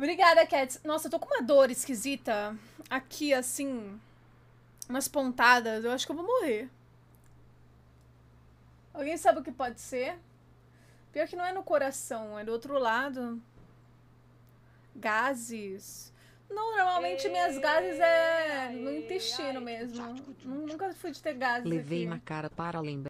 Obrigada, Cats. Nossa, eu tô com uma dor esquisita aqui, assim. Umas pontadas. Eu acho que eu vou morrer. Alguém sabe o que pode ser? Pior que não é no coração, é do outro lado. Gases. Não, normalmente ei, minhas gases é no intestino mesmo. Nunca fui de ter gases. Levei aqui. na cara para lembrar.